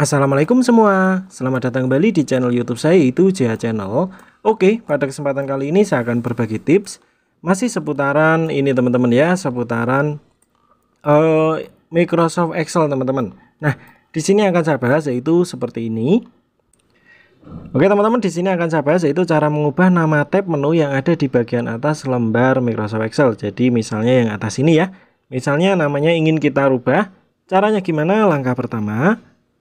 Assalamualaikum semua, selamat datang kembali di channel youtube saya yaitu JH Channel Oke, pada kesempatan kali ini saya akan berbagi tips Masih seputaran ini teman-teman ya, seputaran uh, Microsoft Excel teman-teman Nah, di sini akan saya bahas yaitu seperti ini Oke teman-teman, di sini akan saya bahas yaitu cara mengubah nama tab menu yang ada di bagian atas lembar Microsoft Excel Jadi misalnya yang atas ini ya Misalnya namanya ingin kita rubah Caranya gimana? Langkah pertama,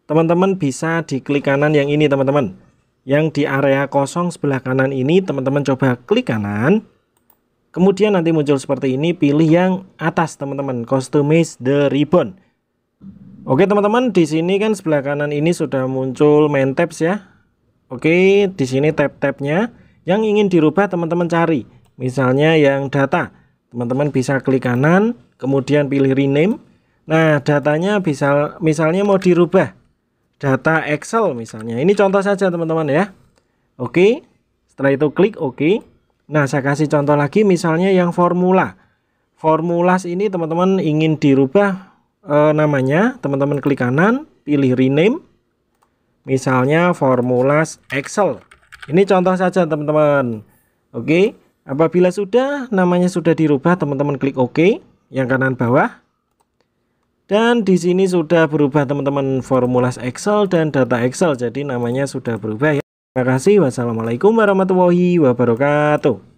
teman-teman bisa diklik kanan yang ini teman-teman yang di area kosong sebelah kanan ini teman-teman coba klik kanan kemudian nanti muncul seperti ini pilih yang atas teman-teman customize the ribbon Oke teman-teman di sini kan sebelah kanan ini sudah muncul main tabs ya Oke di sini tab-tabnya yang ingin dirubah teman-teman cari misalnya yang data teman-teman bisa klik kanan kemudian pilih rename Nah datanya bisa misalnya mau dirubah data Excel misalnya. Ini contoh saja teman-teman ya. Oke. Setelah itu klik OK Nah, saya kasih contoh lagi misalnya yang formula. Formulas ini teman-teman ingin dirubah e, namanya, teman-teman klik kanan, pilih rename. Misalnya formulas Excel. Ini contoh saja teman-teman. Oke. Apabila sudah namanya sudah dirubah, teman-teman klik OK yang kanan bawah. Dan di sini sudah berubah teman-teman formulas Excel dan data Excel. Jadi namanya sudah berubah ya. Terima kasih. Wassalamualaikum warahmatullahi wabarakatuh.